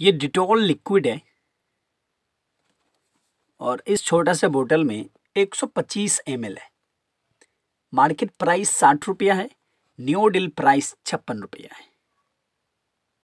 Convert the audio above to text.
ये Dettol liquid है और इस छोटा से बोतल में 125 एल है मार्केट प्राइस साठ रुपया है डील प्राइस छप्पन रुपया है